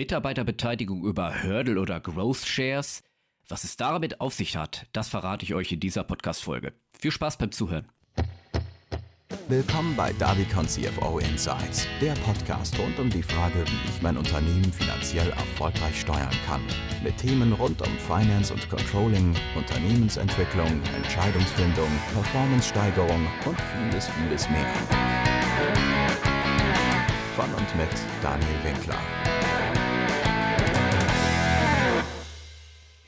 Mitarbeiterbeteiligung über Hurdle oder Growth Shares. Was es damit auf sich hat, das verrate ich euch in dieser Podcast-Folge. Viel Spaß beim Zuhören. Willkommen bei Davicon CFO Insights, der Podcast rund um die Frage, wie ich mein Unternehmen finanziell erfolgreich steuern kann. Mit Themen rund um Finance und Controlling, Unternehmensentwicklung, Entscheidungsfindung, Performance-Steigerung und vieles, vieles mehr. Von und mit Daniel Winkler.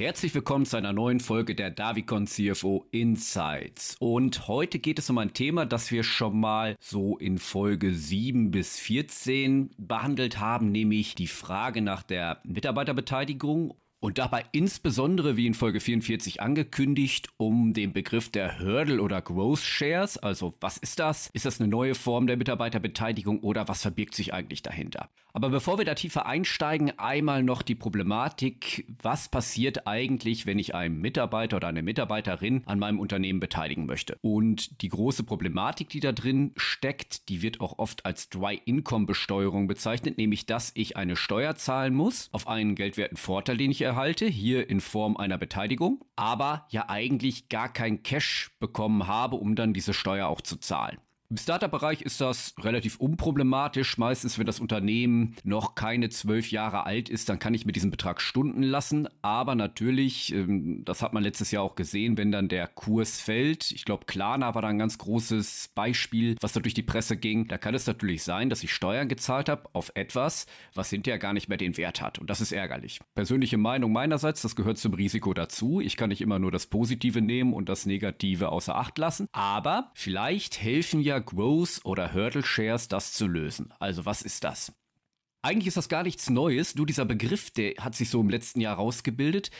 Herzlich willkommen zu einer neuen Folge der Davicon CFO Insights. Und heute geht es um ein Thema, das wir schon mal so in Folge 7 bis 14 behandelt haben, nämlich die Frage nach der Mitarbeiterbeteiligung und dabei insbesondere, wie in Folge 44 angekündigt, um den Begriff der Hurdle oder Growth Shares. Also was ist das? Ist das eine neue Form der Mitarbeiterbeteiligung oder was verbirgt sich eigentlich dahinter? Aber bevor wir da tiefer einsteigen, einmal noch die Problematik, was passiert eigentlich, wenn ich einen Mitarbeiter oder eine Mitarbeiterin an meinem Unternehmen beteiligen möchte? Und die große Problematik, die da drin steckt, die wird auch oft als Dry-Income-Besteuerung bezeichnet, nämlich dass ich eine Steuer zahlen muss auf einen geldwerten Vorteil, den ich erhalte, hier in Form einer Beteiligung, aber ja eigentlich gar kein Cash bekommen habe, um dann diese Steuer auch zu zahlen. Im Startup-Bereich ist das relativ unproblematisch. Meistens, wenn das Unternehmen noch keine zwölf Jahre alt ist, dann kann ich mir diesen Betrag stunden lassen. Aber natürlich, ähm, das hat man letztes Jahr auch gesehen, wenn dann der Kurs fällt. Ich glaube, Klarna war da ein ganz großes Beispiel, was da durch die Presse ging. Da kann es natürlich sein, dass ich Steuern gezahlt habe auf etwas, was hinterher gar nicht mehr den Wert hat. Und das ist ärgerlich. Persönliche Meinung meinerseits, das gehört zum Risiko dazu. Ich kann nicht immer nur das Positive nehmen und das Negative außer Acht lassen. Aber vielleicht helfen ja Growth oder Hurdle Shares das zu lösen. Also was ist das? Eigentlich ist das gar nichts Neues, nur dieser Begriff, der hat sich so im letzten Jahr rausgebildet.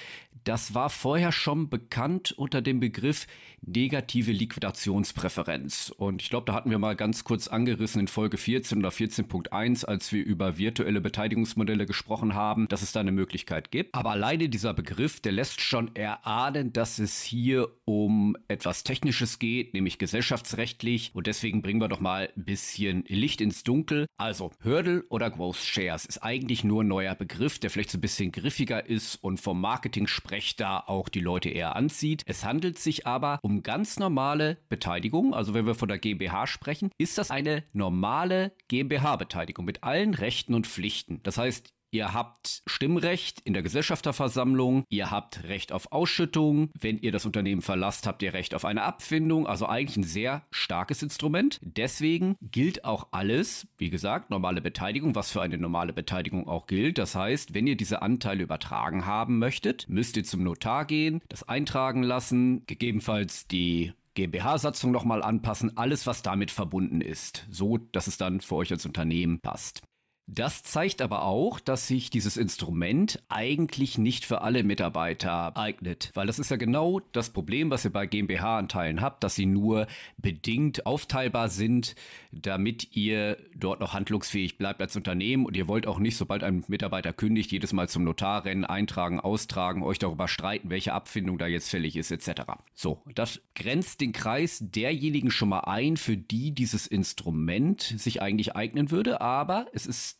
Das war vorher schon bekannt unter dem Begriff negative Liquidationspräferenz. Und ich glaube, da hatten wir mal ganz kurz angerissen in Folge 14 oder 14.1, als wir über virtuelle Beteiligungsmodelle gesprochen haben, dass es da eine Möglichkeit gibt. Aber alleine dieser Begriff, der lässt schon erahnen, dass es hier um etwas Technisches geht, nämlich gesellschaftsrechtlich. Und deswegen bringen wir doch mal ein bisschen Licht ins Dunkel. Also Hurdle oder Growth Shares ist eigentlich nur ein neuer Begriff, der vielleicht so ein bisschen griffiger ist und vom Marketing-Sprech da auch die Leute eher anzieht. Es handelt sich aber um ganz normale Beteiligung. Also wenn wir von der GmbH sprechen, ist das eine normale GmbH-Beteiligung mit allen Rechten und Pflichten. Das heißt, Ihr habt Stimmrecht in der Gesellschafterversammlung, ihr habt Recht auf Ausschüttung, wenn ihr das Unternehmen verlasst, habt ihr Recht auf eine Abfindung, also eigentlich ein sehr starkes Instrument. Deswegen gilt auch alles, wie gesagt, normale Beteiligung, was für eine normale Beteiligung auch gilt. Das heißt, wenn ihr diese Anteile übertragen haben möchtet, müsst ihr zum Notar gehen, das eintragen lassen, gegebenenfalls die GmbH-Satzung nochmal anpassen, alles, was damit verbunden ist, so dass es dann für euch als Unternehmen passt. Das zeigt aber auch, dass sich dieses Instrument eigentlich nicht für alle Mitarbeiter eignet, weil das ist ja genau das Problem, was ihr bei GmbH-Anteilen habt, dass sie nur bedingt aufteilbar sind, damit ihr dort noch handlungsfähig bleibt als Unternehmen und ihr wollt auch nicht, sobald ein Mitarbeiter kündigt, jedes Mal zum Notar rennen, eintragen, austragen, euch darüber streiten, welche Abfindung da jetzt fällig ist etc. So, das grenzt den Kreis derjenigen schon mal ein, für die dieses Instrument sich eigentlich eignen würde, aber es ist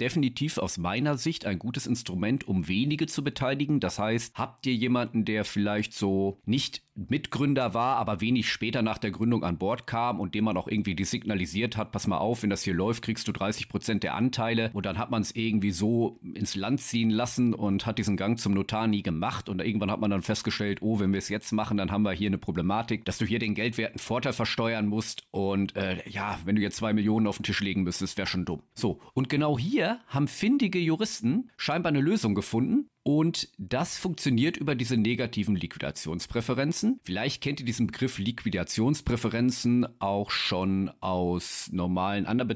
definitiv aus meiner Sicht ein gutes Instrument, um wenige zu beteiligen. Das heißt, habt ihr jemanden, der vielleicht so nicht Mitgründer war, aber wenig später nach der Gründung an Bord kam und dem man auch irgendwie die signalisiert hat, pass mal auf, wenn das hier läuft, kriegst du 30 Prozent der Anteile und dann hat man es irgendwie so ins Land ziehen lassen und hat diesen Gang zum Notar nie gemacht und irgendwann hat man dann festgestellt, oh, wenn wir es jetzt machen, dann haben wir hier eine Problematik, dass du hier den geldwerten Vorteil versteuern musst und äh, ja, wenn du jetzt zwei Millionen auf den Tisch legen müsstest, wäre schon dumm. So, und genau hier hier haben findige Juristen scheinbar eine Lösung gefunden. Und das funktioniert über diese negativen Liquidationspräferenzen. Vielleicht kennt ihr diesen Begriff Liquidationspräferenzen auch schon aus normalen anderen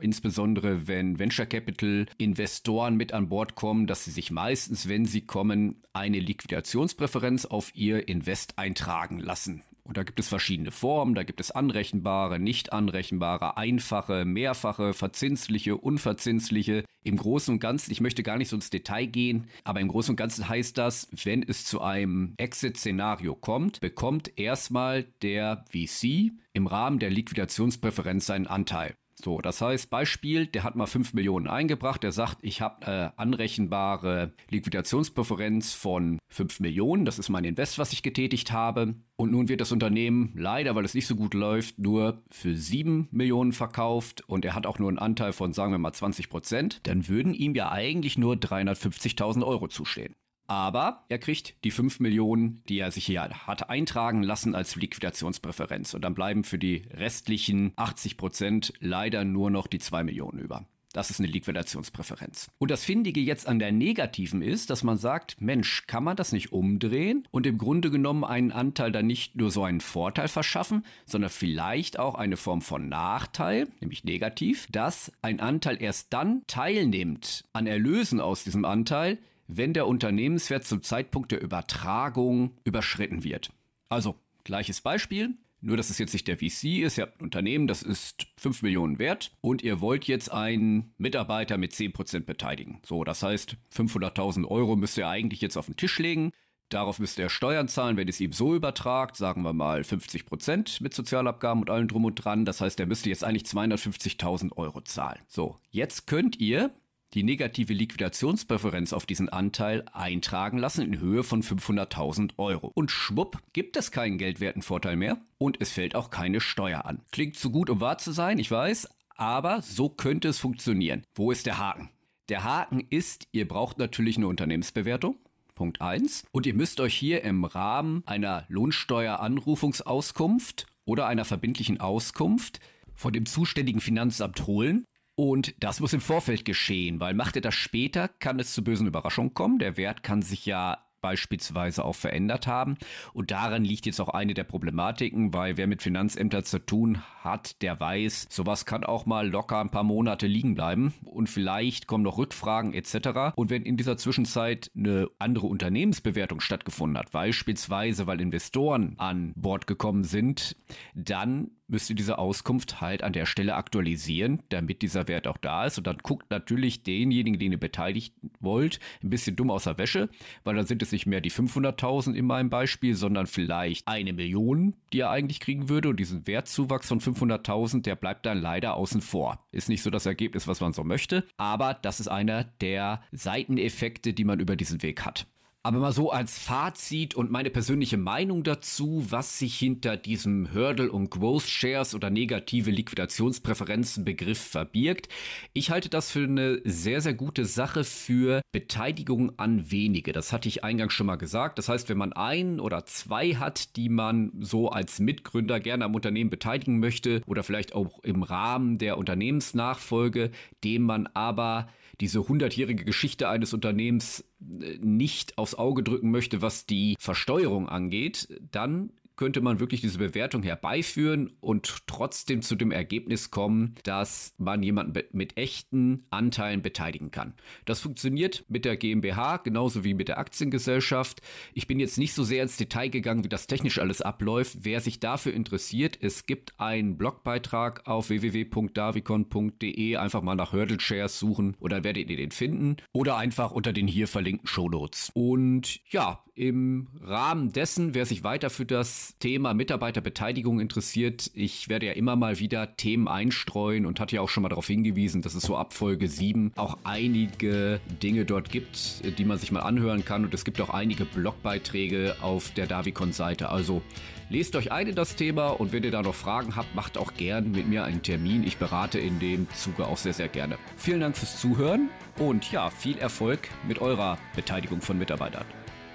insbesondere wenn Venture Capital Investoren mit an Bord kommen, dass sie sich meistens, wenn sie kommen, eine Liquidationspräferenz auf ihr Invest eintragen lassen. Und da gibt es verschiedene Formen, da gibt es anrechenbare, nicht anrechenbare, einfache, mehrfache, verzinsliche, unverzinsliche. Im Großen und Ganzen, ich möchte gar nicht so ins Detail gehen, aber im Großen und Ganzen heißt das, wenn es zu einem Exit-Szenario kommt, bekommt erstmal der VC im Rahmen der Liquidationspräferenz seinen Anteil. So, das heißt, Beispiel, der hat mal 5 Millionen eingebracht, der sagt, ich habe eine äh, anrechenbare Liquidationspräferenz von 5 Millionen, das ist mein Invest, was ich getätigt habe. Und nun wird das Unternehmen leider, weil es nicht so gut läuft, nur für 7 Millionen verkauft und er hat auch nur einen Anteil von, sagen wir mal, 20 Prozent. Dann würden ihm ja eigentlich nur 350.000 Euro zustehen. Aber er kriegt die 5 Millionen, die er sich hier hat eintragen lassen als Liquidationspräferenz. Und dann bleiben für die restlichen 80 Prozent leider nur noch die 2 Millionen über. Das ist eine Liquidationspräferenz. Und das Findige jetzt an der negativen ist, dass man sagt, Mensch, kann man das nicht umdrehen und im Grunde genommen einen Anteil dann nicht nur so einen Vorteil verschaffen, sondern vielleicht auch eine Form von Nachteil, nämlich negativ, dass ein Anteil erst dann teilnimmt an Erlösen aus diesem Anteil, wenn der Unternehmenswert zum Zeitpunkt der Übertragung überschritten wird. Also, gleiches Beispiel. Nur, dass es jetzt nicht der VC ist, ihr habt ein Unternehmen, das ist 5 Millionen wert und ihr wollt jetzt einen Mitarbeiter mit 10% beteiligen. So, das heißt, 500.000 Euro müsst ihr eigentlich jetzt auf den Tisch legen. Darauf müsst ihr Steuern zahlen, wenn ihr es ihm so übertragt, sagen wir mal 50% mit Sozialabgaben und allem drum und dran. Das heißt, er müsste jetzt eigentlich 250.000 Euro zahlen. So, jetzt könnt ihr die negative Liquidationspräferenz auf diesen Anteil eintragen lassen in Höhe von 500.000 Euro. Und schwupp, gibt es keinen Geldwertenvorteil mehr und es fällt auch keine Steuer an. Klingt zu gut, um wahr zu sein, ich weiß, aber so könnte es funktionieren. Wo ist der Haken? Der Haken ist, ihr braucht natürlich eine Unternehmensbewertung. Punkt 1. Und ihr müsst euch hier im Rahmen einer Lohnsteueranrufungsauskunft oder einer verbindlichen Auskunft von dem zuständigen Finanzamt holen und das muss im Vorfeld geschehen, weil macht er das später, kann es zu bösen Überraschungen kommen. Der Wert kann sich ja beispielsweise auch verändert haben. Und daran liegt jetzt auch eine der Problematiken, weil wer mit Finanzämtern zu tun hat, der weiß, sowas kann auch mal locker ein paar Monate liegen bleiben und vielleicht kommen noch Rückfragen etc. Und wenn in dieser Zwischenzeit eine andere Unternehmensbewertung stattgefunden hat, beispielsweise weil Investoren an Bord gekommen sind, dann müsst ihr diese Auskunft halt an der Stelle aktualisieren, damit dieser Wert auch da ist. Und dann guckt natürlich denjenigen, den ihr beteiligt wollt, ein bisschen dumm aus der Wäsche, weil dann sind es nicht mehr die 500.000 in meinem Beispiel, sondern vielleicht eine Million, die er eigentlich kriegen würde. Und diesen Wertzuwachs von 500.000, der bleibt dann leider außen vor. Ist nicht so das Ergebnis, was man so möchte, aber das ist einer der Seiteneffekte, die man über diesen Weg hat. Aber mal so als Fazit und meine persönliche Meinung dazu, was sich hinter diesem Hurdle- und Growth-Shares oder negative Liquidationspräferenzen-Begriff verbirgt. Ich halte das für eine sehr, sehr gute Sache für Beteiligung an wenige. Das hatte ich eingangs schon mal gesagt. Das heißt, wenn man ein oder zwei hat, die man so als Mitgründer gerne am Unternehmen beteiligen möchte oder vielleicht auch im Rahmen der Unternehmensnachfolge, dem man aber diese hundertjährige Geschichte eines Unternehmens äh, nicht aufs Auge drücken möchte, was die Versteuerung angeht, dann könnte man wirklich diese Bewertung herbeiführen und trotzdem zu dem Ergebnis kommen, dass man jemanden mit echten Anteilen beteiligen kann. Das funktioniert mit der GmbH genauso wie mit der Aktiengesellschaft. Ich bin jetzt nicht so sehr ins Detail gegangen, wie das technisch alles abläuft. Wer sich dafür interessiert, es gibt einen Blogbeitrag auf www.davicon.de. Einfach mal nach Hurdle Shares suchen und dann werdet ihr den finden. Oder einfach unter den hier verlinkten Show Notes. Und ja, im Rahmen dessen, wer sich weiter für das Thema Mitarbeiterbeteiligung interessiert, ich werde ja immer mal wieder Themen einstreuen und hatte ja auch schon mal darauf hingewiesen, dass es so ab Folge 7 auch einige Dinge dort gibt, die man sich mal anhören kann. Und es gibt auch einige Blogbeiträge auf der Davicon-Seite. Also lest euch ein in das Thema und wenn ihr da noch Fragen habt, macht auch gern mit mir einen Termin. Ich berate in dem Zuge auch sehr, sehr gerne. Vielen Dank fürs Zuhören und ja, viel Erfolg mit eurer Beteiligung von Mitarbeitern.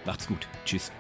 Macht's gut. Tschüss.